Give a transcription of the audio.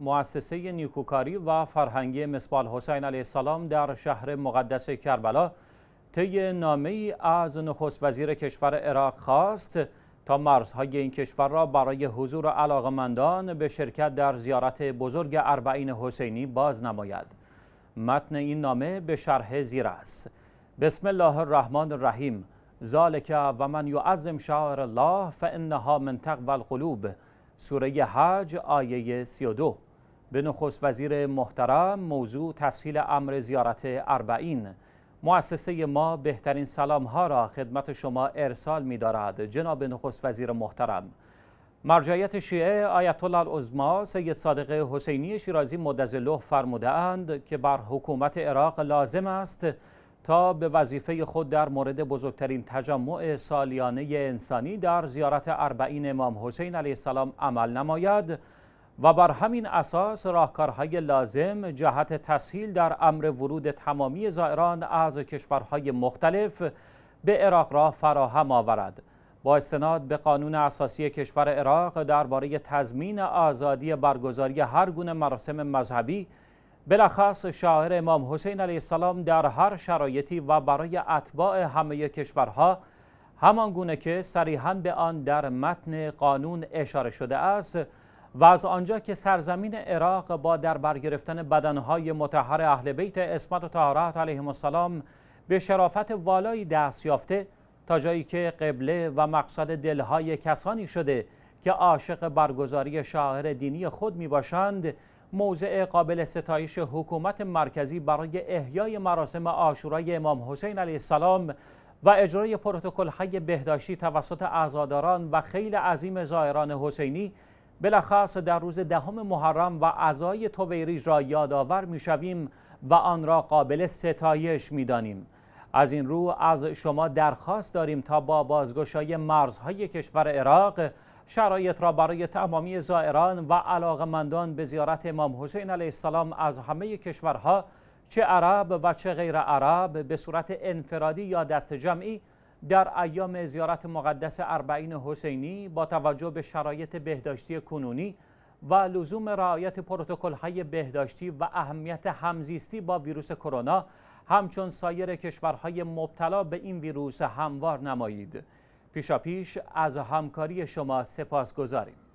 مؤسسه نیکوکاری و فرهنگی مسبال حسین علیه السلام در شهر مقدس کربلا طی نامه از نخست وزیر کشور عراق خواست تا مرزهای این کشور را برای حضور علاقمندان به شرکت در زیارت بزرگ اربعین حسینی باز نماید متن این نامه به شرح زیر است بسم الله الرحمن الرحیم ذالک و من یعظم شعائر الله فانها من تقوی القلوب سوره حج آیه 32 به نخست وزیر محترم موضوع تسهیل امر زیارت اربعین مؤسسه ما بهترین سلام ها را خدمت شما ارسال می دارد جناب نخست وزیر محترم مرجعیت شیعه آیت الله العظما سید صادق حسینی شیرازی مدظله فرموده اند که بر حکومت عراق لازم است تا به وظیفه خود در مورد بزرگترین تجمع سالیانه انسانی در زیارت اربعین امام حسین علیه السلام عمل نماید و بر همین اساس راهکارهای لازم جهت تسهیل در امر ورود تمامی زائران از کشورهای مختلف به عراق را فراهم آورد با استناد به قانون اساسی کشور عراق درباره تضمین آزادی برگزاری هر گونه مراسم مذهبی بلخص شاعر امام حسین علیه السلام در هر شرایطی و برای اتباع همه کشورها همان گونه که صریحا به آن در متن قانون اشاره شده است و از آنجا که سرزمین عراق با در برگرفتن بدنهای متحر اهل بیت اسمت و طهارت علیه السلام به شرافت والایی دست یافته تا جایی که قبله و مقصد دلهای کسانی شده که عاشق برگزاری شاعر دینی خود می باشند موضع قابل ستایش حکومت مرکزی برای احیای مراسم آشورای امام حسین علیه السلام و اجرای پروتکل های بهداشتی توسط اعزاداران و خیلی عظیم زائران حسینی بلخص در روز دهم ده محرم و عزای تویریج را یادآور میشویم و آن را قابل ستایش میدانیم از این رو از شما درخواست داریم تا با بازگشای مرزهای کشور عراق شرایط را برای تمامی زائران و علاقمندان به زیارت امام حسین علیه السلام از همه کشورها چه عرب و چه غیر عرب به صورت انفرادی یا دست جمعی در ایام زیارت مقدس اربعین حسینی با توجه به شرایط بهداشتی کنونی و لزوم رعایت پروتکل های بهداشتی و اهمیت همزیستی با ویروس کرونا همچون سایر کشورهای مبتلا به این ویروس هموار نمایید پیشاپیش از همکاری شما سپاس گذاریم